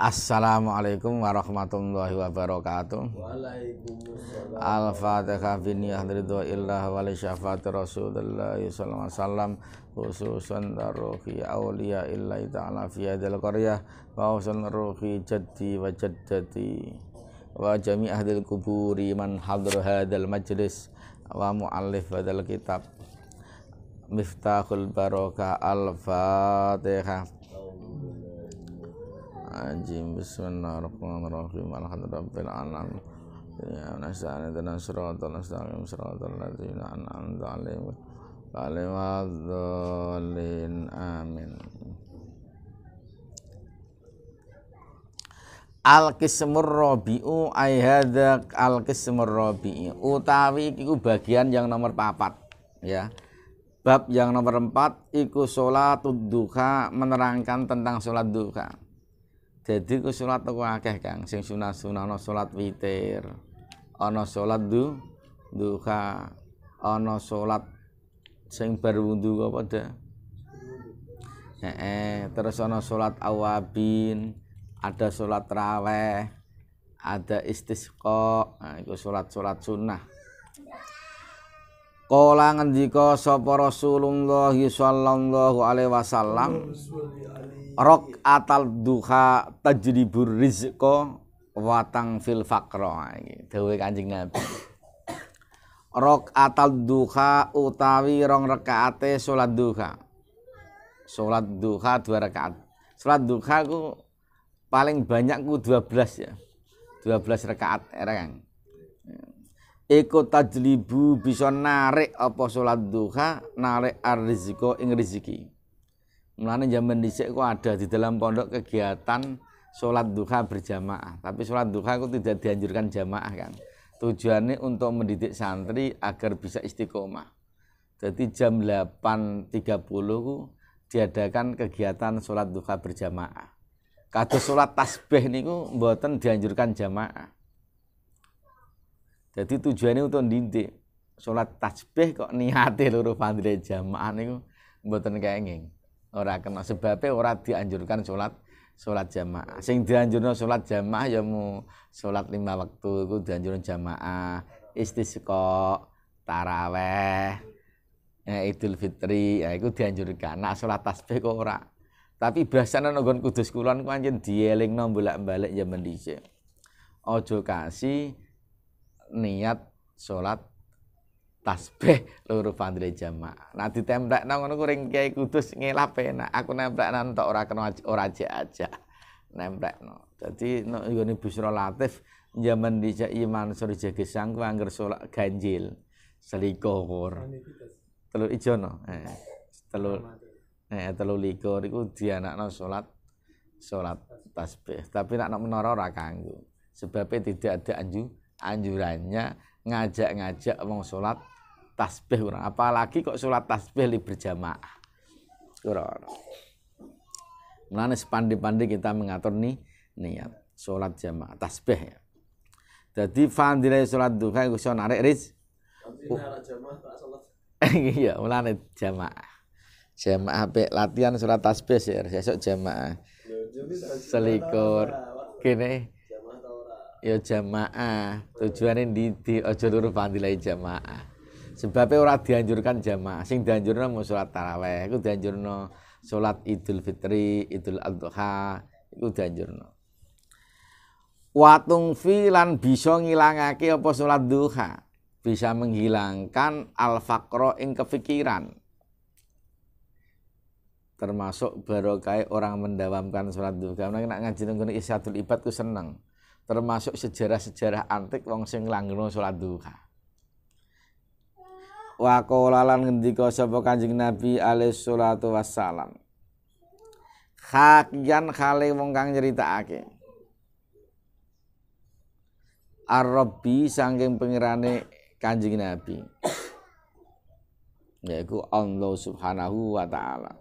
Assalamualaikum warahmatullahi wabarakatuh. Al-Fatihah bin Yahdridu illah wa li syafaati Rasulullah sallallahu alaihi wasallam khususan daruhi auliya illahi ta'ala fi hadil qaryah wa usan ruhi jaddi wa jaddati wa jami ahdil kuburi man hadir hadal majlis wa muallif hadal kitab Miftahul Barokah Al-Fatihah ajim bismillahirrahmanirrahim alhamdulillahirrahmanirrahim ya dan ladzina an'amta alaihim amin Al kismur robi'u ay hadak al kismur robi'i utawi iku bagian yang nomor papat ya bab yang nomor empat iku sholatud duha menerangkan tentang sholat duha jadi ku sholat aku akeh Kang, sing sunah-sunah no sholat witir, ono sholat du duha, ono sholat sing bar wudhu apa Heeh, terus ono sholat awabin, ada sholat raweh, ada istisqa, nah, iku sholat sholat sunnah. Kala ngendika sapa Rasulullah sallallahu alaihi wasallam Rok atal duha tajribur rizqa watang fil faqra dewe Kanjeng Nabi Rok atal duha utawi rong rakaate salat duha Salat duha dua rekaat Salat duha ku paling banyak ku 12 ya 12 rekaat ereng Eko tajlibu bisa narik apa sholat duha, narik arziko ing rezeki. Mulane zaman dhisik kok ada di dalam pondok kegiatan Sholat duha berjamaah, tapi sholat duha kok tidak dianjurkan jamaah kan. Tujuannya untuk mendidik santri agar bisa istiqomah. Jadi jam 8.30 diadakan kegiatan sholat duha berjamaah. Kados salat tasbih niku mboten dianjurkan jamaah jadi tujuannya untuk dinti Sholat tasbih kok niate loro fadhile jamaah niku kayak kenging. Ora kena sebabnya ora dianjurkan sholat sholat jamaah. Sing dianjurno sholat jamaah ya mu sholat lima waktu iku dianjurkan jamaah, istisqa, taraweh, ya, Idul Fitri, ya itu dianjurkan. Nah sholat tasbih kok ora. Tapi biasanya nonggon kudus kulon ku anjen dieling bolak balik zaman ya dhisik. Ojo kasih niat sholat tasbih loro fadhil jamaah. Nah ditempelekno ngono ku ring Kiai Kudus ngelap enak. Aku nemplekno nanti ora kena ora aja ajak Nemplekno. Dadi nek no, nggone Busra Latif zaman dijak Iman Suri jaga ku angger sholat ganjil. Selikur. Telur ijo no. Eh, telur eh telur likur iku dianakno sholat sholat tasbih. Tapi nak nek menara ora Sebabnya tidak ada anju anjurannya ngajak-ngajak wong sholat tasbih orang apalagi kok sholat tasbih li berjamaah kurang Mulane sepandi-pandi kita mengatur nih niat sholat jamaah tasbih ya. Jadi fandilai sholat duha iku sholat narik riz. Iya, mulane jamaah. Jamaah pe latihan sholat tasbih ya, sesuk jamaah. Selikur. kini ya jamaah tujuannya di ojo luru fadilai jamaah sebabnya orang dianjurkan jamaah sing dianjurno mau sholat taraweh itu dianjurno sholat idul fitri idul adha itu dianjurno watung filan bisa ngilangake apa sholat duha bisa menghilangkan al fakro ing kepikiran termasuk barokai orang mendawamkan sholat duha karena nak ngaji nunggu isyatul ibad ku seneng termasuk sejarah-sejarah antik wong sing langgeng salat duha. Wa qolalan ngendika sapa Kanjeng Nabi alaihi salatu wassalam. Hakian khale wong kang nyeritakake. Ar-Rabbi sangking pengirane Kanjeng Nabi. Yaiku Allah Subhanahu wa taala.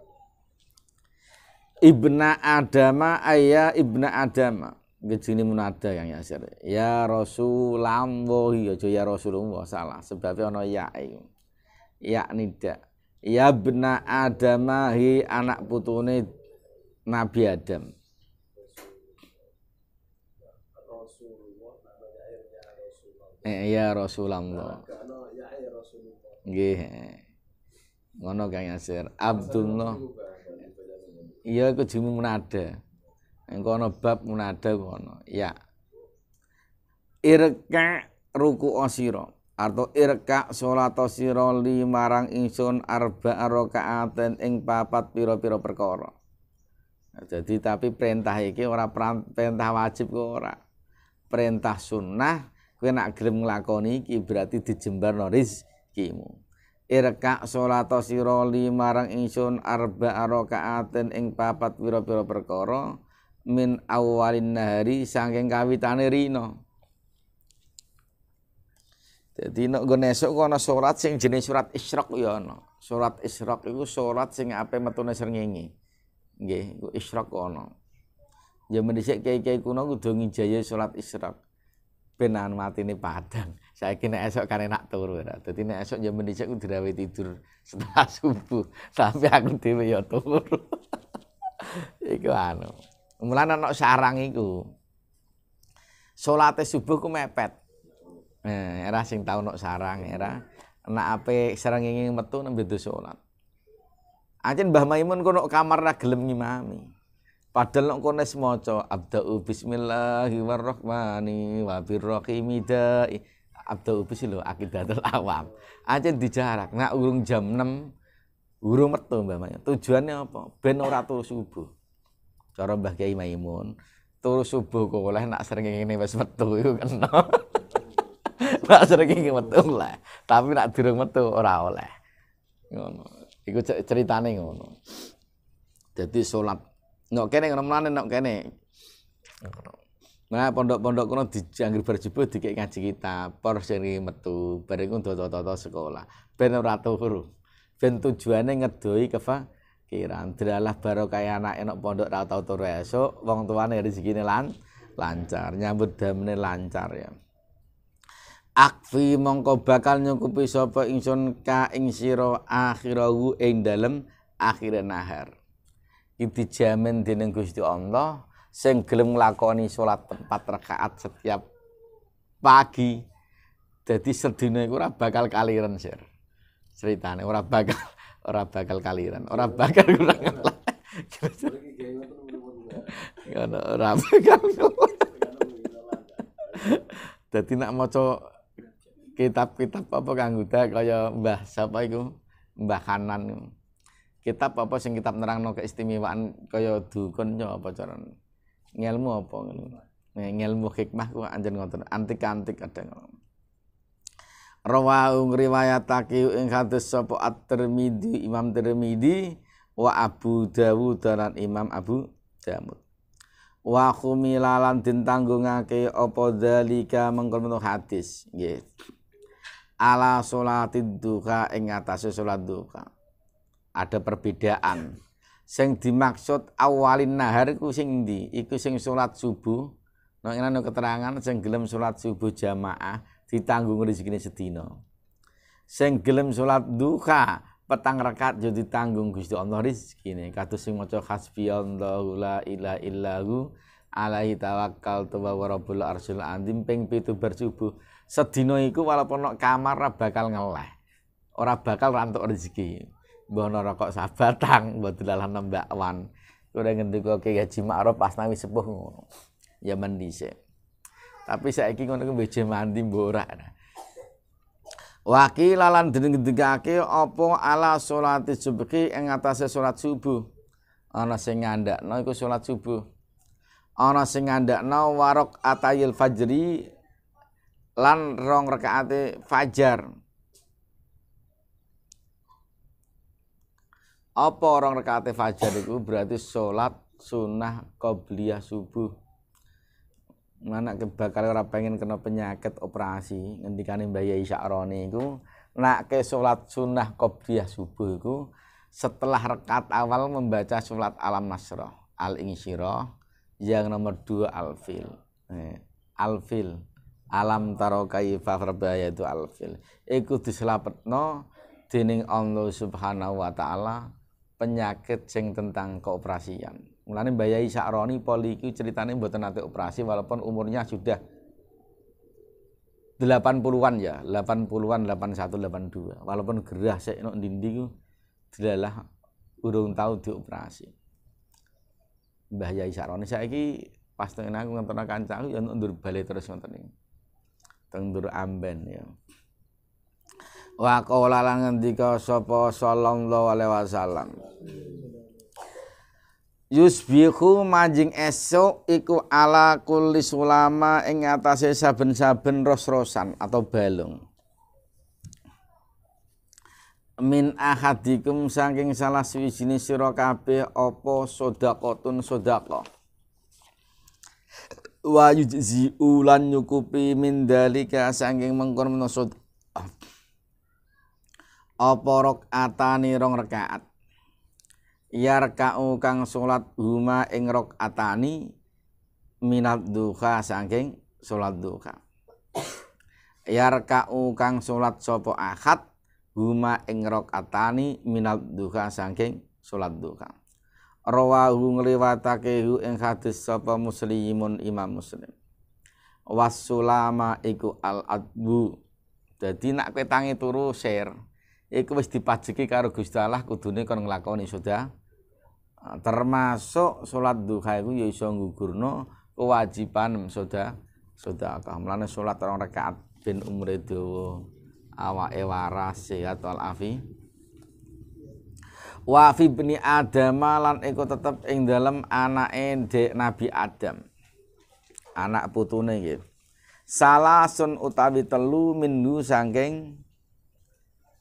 Ibna Adama ayya Ibna Adama Gejini munada yang yasir. Ya Rasulullah iya, aja ya Rasulullah salah sebabnya ono ya Ya nida. Ya bena Adamahi anak putune Nabi Adam. Eh, ya Rasulullah. Gih, Ngono Kang Yasir. Abdullah. Iya kejimu jimu munada engko nebab bab munada kono ya irka ruku osiro atau irka salat sira marang insun arba rakaaten ing papat piro piro perkoro. Nah, jadi tapi perintah iki ora perintah wajib kok ora perintah sunnah kowe nak gelem lakoni iki berarti dijembar noris kimu irka salat sira marang insun arba rakaaten ing papat piro piro perkoro min awalin nahari saking kawitane rino jadi nek nggon esuk ana surat sing jenis surat Isyraq ya ana. Surat Isyraq iku surat sing ape metune srengenge. Nggih, iku Isyraq ana. Zaman ya dhisik kiai-kiai kuno kudu ngijaya surat Isyraq. Ben mati anu matine padang. Saya kira esok kan enak turu ya. Dadi nek esuk zaman ya dhisik kudu rawe tidur setelah subuh. Tapi aku dhewe ya turu. iku anu. Mulane ana sarang iku. Salate subuh ku mepet. Eh, era sing tau nok sarang era enak ape srengenge metu nembe do salat. Ancen Mbah Maimun kono kamar ra gelem ngimami. Padahal nek kono maca abda'u bismillahirrahmani wa birrahimi da'i. Abda'u bis lho akidatul awam. Ajen dijarak nek urung jam 6 urung metu Mbah Maimun. Tujuannya apa? Ben ora turu subuh cara Mbah Kiai Maimun turu subuh kok oleh nak sering ngene wis metu iku kena nak sering ngene metu lah tapi nak durung metu ora oleh ngono iku ceritane ngono jadi salat nok kene ngono menane kene Nah, pondok-pondok kono dijanggir berjubur dikek ngaji kita, por seri metu, bareng ngono toto-toto sekolah. Ben ora turu. Ben tujuane ngedoi kefa Kiran baru kayak anak enak pondok ra tau turu esuk, wong tuane rezekine lan lancar, nyambut damene lancar ya. Akfi mongko bakal nyukupi sapa ingsun ka ing sira akhirahu ing dalem akhir nahar. Iki dijamin dening Gusti Allah sing gelem lakoni sholat tempat rakaat setiap pagi. Jadi sedina iku ora bakal kaliren, Sir. ceritanya ora bakal ora bakal kaliran, ora bakal kurang iya. ngono ora bakal. Dadi nak maca kitab-kitab apa Kang Huda kaya Mbah sapa iku Mbah Kanan. Kitab apa sing kitab nerangno keistimewaan kaya dukun apa carane? Ngelmu apa ngono. ngelmu hikmah ku anjen ngoten, antik-antik kadang. Rawaung ngriwayatake ing hadis sapa at-Tirmidzi Imam Tirmidzi wa Abu Dawud dan Imam Abu Dawud wa khumilalan den tanggungake apa zalika mengkono hadis nggih ala salatid duha ing atase salat duha ada perbedaan sing dimaksud awalin nahar ku sing ndi iku sing salat subuh nang no, keterangan sing gelem salat subuh jamaah ditanggung rezekine sedina. Sing gelem salat duha petang rakaat yo ditanggung Gusti Allah rezekine. Kados sing maca hasbiyallahu la ilaha illahu alaihi tawakkal tuwa wa rabbul arsyil azim ping pitu bersubuh sedina iku walaupun nok kamar ora bakal ngeleh ora bakal rantuk rezeki mbah ono rokok sabatang mbah dolalan nembak wan kuwi ngendika gaji Haji pas nawi sepuh ngono ya mendhisik tapi saya ngono ku beje mandi Waki lalan lan dengedegake apa ala salat subhi ing atase salat subuh. Ana sing ngandakno iku salat subuh. Ana sing ngandakno warok atayil fajri lan rong rakaate fajar. Apa rong rekaate fajar itu berarti salat sunnah qabliyah subuh anak kebakal ora pengen kena penyakit operasi ngendikane Mbah Yai Syakroni iku ke salat sunnah qobliyah subuh iku setelah rekat awal membaca surat Alam Nasrah Al Insyirah yang nomor 2 Alfil eh, Alfil Alam taro kaifa berbahaya itu Alfil iku diselapetno dening Allah Subhanahu wa taala penyakit sing tentang keoperasian Mulane mbayai Sakroni poli iki critane mboten nate operasi walaupun umurnya sudah 80-an ya, 80-an 81 82. Walaupun gerah sik nek ndindi ku dilalah urung tau dioperasi. Mbah Yai Sakroni saiki pas tengen aku ngentono kancaku ya ndur bali terus ngoten iki. Teng ndur amben ya. Wa qala lan ngendika sapa sallallahu alaihi wasallam yusbihu manjing esok iku ala kulli sulama ing atase saben-saben ros-rosan atau balung min ahadikum saking salah swijine sira kabeh apa sedaqatun sedaqah wa yujzi ulan nyukupi min dalika saking mengkon menosod apa rok atani rong rekaat yarka'u kang sholat huma ing atani minat duha saking sholat duha yarka'u kang sholat sopo ahad huma ing atani minat duha saking sholat duha rawahu ngliwatake hu ing hadis sapa muslimun imam muslim wasulama iku al adbu Jadi nak kowe tangi turu share iku wis dipajeki karo Gusti Allah kudune kon nglakoni sudah Ah, termasuk sholat duha iku ya iso nggugurno kewajiban sedekah sedekah mlane sholat orang rakaat bin umure dawa awake waras sehat wal afi wafi fi adam lan iku tetep ing dalam anak dek nabi adam anak putune nggih salasun utawi telu minu sangking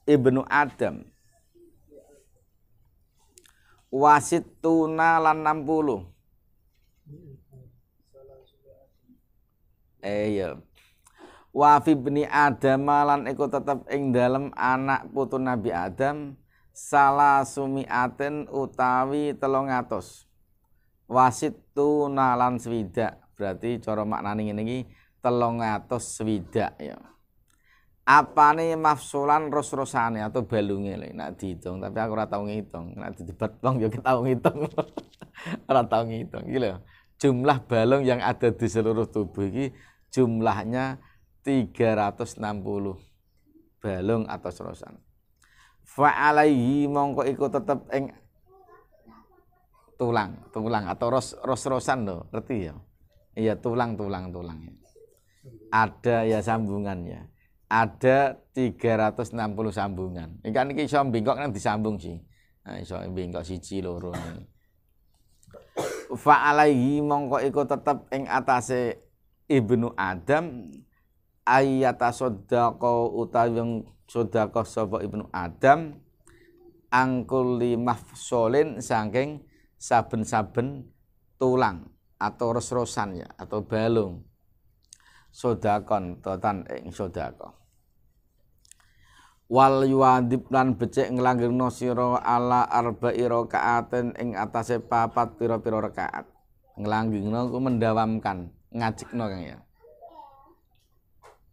ibnu adam wasit tuna lan 60 eh ya wa fi bni adam lan iku tetep ing dalem anak putu nabi adam salah sumiaten utawi telung atus wasit tuna lan swidak berarti cara maknane ini iki telung atus swidak ya apa nih mafsulan ros-rosane atau balungnya lek nak dihitung tapi aku ora hitung ngitung nak debat bang yo ya tau ngitung ora ngitung jumlah balung yang ada di seluruh tubuh ini jumlahnya 360 balung atau serosan fa alaihi mongko ikut tetep ing tulang tulang atau ros ros-rosan lo ngerti ya iya tulang tulang tulang ya. ada ya sambungannya ada 360 sambungan. Ini kan iki iso bengkok kan disambung sih. Nah, iso bengkok siji loro. Fa alaihi mongko iku tetep ing atase Ibnu Adam ayata sodako utawi sodako sapa Ibnu Adam Angkul lima solin saking saben-saben tulang atau res ya atau balung sodakon totan eh, ing sodako wal yuadib lan becik nglanggengno sira ala arba'i rakaatin ing atase papat pira-pira rakaat nglanggengno ku mendawamkan no kang ya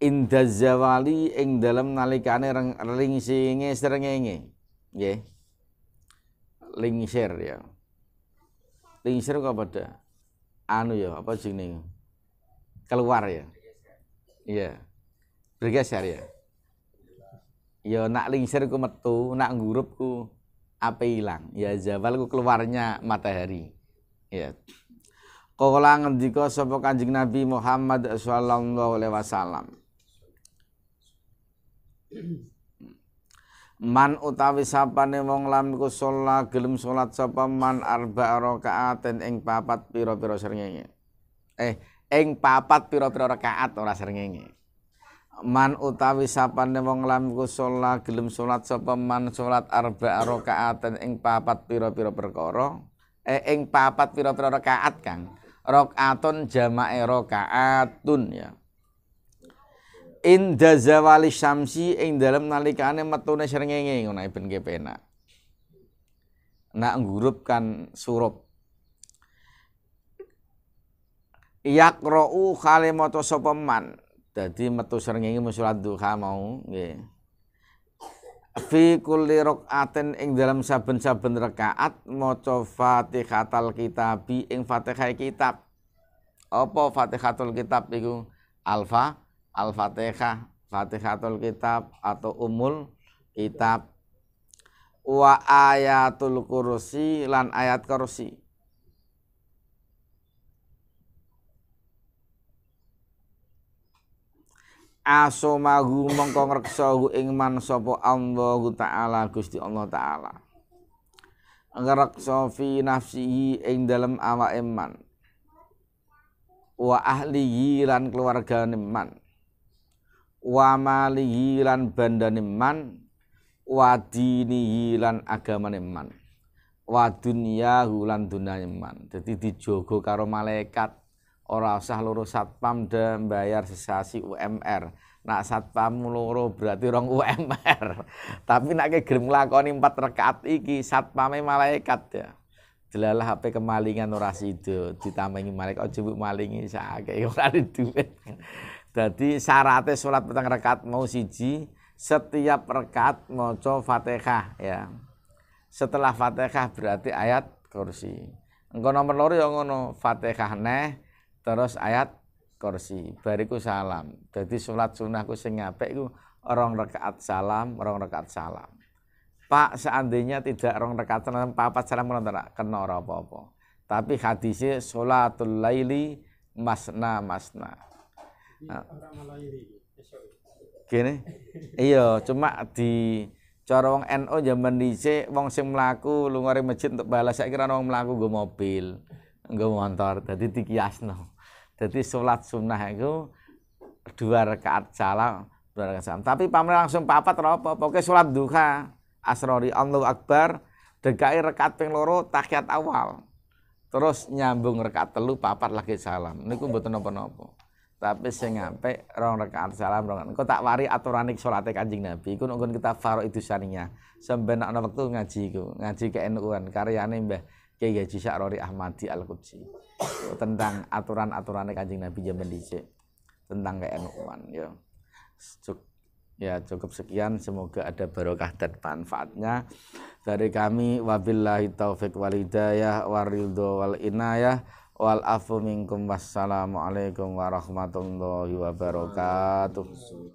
inda zawali ing dalem nalikane ringsinge srengenge nggih lingsir ya lingsir kok pada anu ya apa jenenge keluar ya Iya. Bergeser ya. Ya nak lingsir ku metu, nak ngurup ku apa hilang. Ya jabal ku keluarnya matahari. Ya. Qala ngendika sapa Kanjeng Nabi Muhammad sallallahu alaihi wasallam. Man utawi sapane wong lam iku salat gelem salat sapa man arba rakaaten ing papat pira-pira srengenge. Eh ing papat pira-pira rakaat ora srengenge man utawi sapane wong lam kusala gelem salat sapa man salat arba rakaatan ing papat pira-pira perkara eh ing papat pira-pira rakaat Kang rakaatun jamae rakaatun ya inda zawali syamsi ing dalem nalikane metune srengenge ngono ben kepenak nak ngurup kan surup yakra'u khale maca sapa man dadi metu srengenge salat duha mau nggih fi kulli rakaatin ing dalam saben-saben rakaat maca Fatihatul Kitabi ing Fatihah kitab apa Fatihatul Kitab iku alfa al-Fatihah Fatihatul Kitab atau umul kitab wa ayatul kursi lan ayat kursi asomahu mongko ngreksahu ing man sapa Allah taala Gusti Allah taala ngreksa fi nafsihi ing dalem awake man wa ahlihi lan keluargane man wa malihi lan bandane man wa dinihi lan agamane man wa dunyahu lan dunane man dadi dijogo karo malaikat ora usah loro satpam de bayar sesasi UMR. Nak satpam loro berarti rong UMR. Tapi nak gelem nglakoni 4 rekat iki satpame malaikat ya. Delalah HP kemalingan ora sido ditamaingi malaikat aja mbok malingi sak ora duit. Dadi syaratnya surat petang rekat mau siji setiap rakaat maca Fatihah ya. Setelah Fatihah berarti ayat kursi. Engko nomor loro ya ngono, Fatihah neh terus ayat kursi bariku salam jadi sholat sunahku sing apik iku rong rakaat salam orang rakaat salam Pak seandainya tidak orang rakaat salam papa salam kena ora kena apa-apa tapi hadisnya sholatul laili masna masna iya, nah, gini iya cuma di cara wong NU zaman dhisik wong sing mlaku lunga masjid untuk balas saya kira wong mlaku nggo mobil nggo motor dadi dikiasno jadi sholat sunnah itu dua rakaat salam, dua rakaat salam. Tapi pamer langsung papat apa? Pokoknya sholat duha, asrori Allahu Akbar, degai rakaat ping loro awal. Terus nyambung rakaat telu papat lagi salam. ini mboten nopo-nopo tapi saya apik rong rakaat salam rong kau tak wari aturane sholatnya Kanjeng Nabi iku nek kita faro itu saninya sampeyan ana wektu ngaji iku ngaji ke NU-an karyane Mbah Kiai Haji Syarori Ahmadi al Qudsi tentang aturan-aturan kanjeng Nabi zaman dicek tentang KNU-an ya. Cuk, ya cukup sekian semoga ada barokah dan manfaatnya dari kami wabillahi taufik wal hidayah waridho wal inayah wal afu minkum wassalamualaikum warahmatullahi wabarakatuh